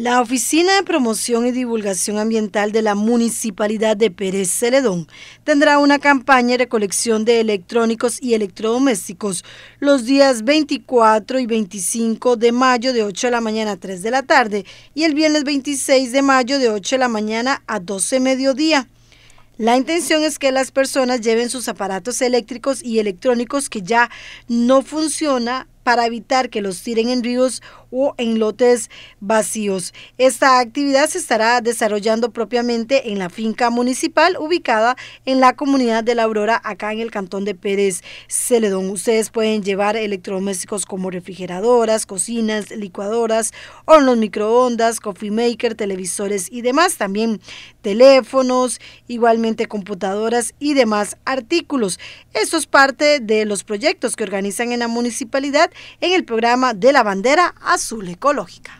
La Oficina de Promoción y Divulgación Ambiental de la Municipalidad de Pérez Celedón tendrá una campaña de recolección de electrónicos y electrodomésticos los días 24 y 25 de mayo de 8 de la mañana a 3 de la tarde y el viernes 26 de mayo de 8 de la mañana a 12 mediodía. La intención es que las personas lleven sus aparatos eléctricos y electrónicos que ya no funciona para evitar que los tiren en ríos o en lotes vacíos. Esta actividad se estará desarrollando propiamente en la finca municipal ubicada en la comunidad de La Aurora, acá en el cantón de Pérez Celedón. Ustedes pueden llevar electrodomésticos como refrigeradoras, cocinas, licuadoras, hornos microondas, coffee maker, televisores y demás. También teléfonos, igualmente computadoras y demás artículos. Esto es parte de los proyectos que organizan en la municipalidad en el programa de la bandera azul ecológica.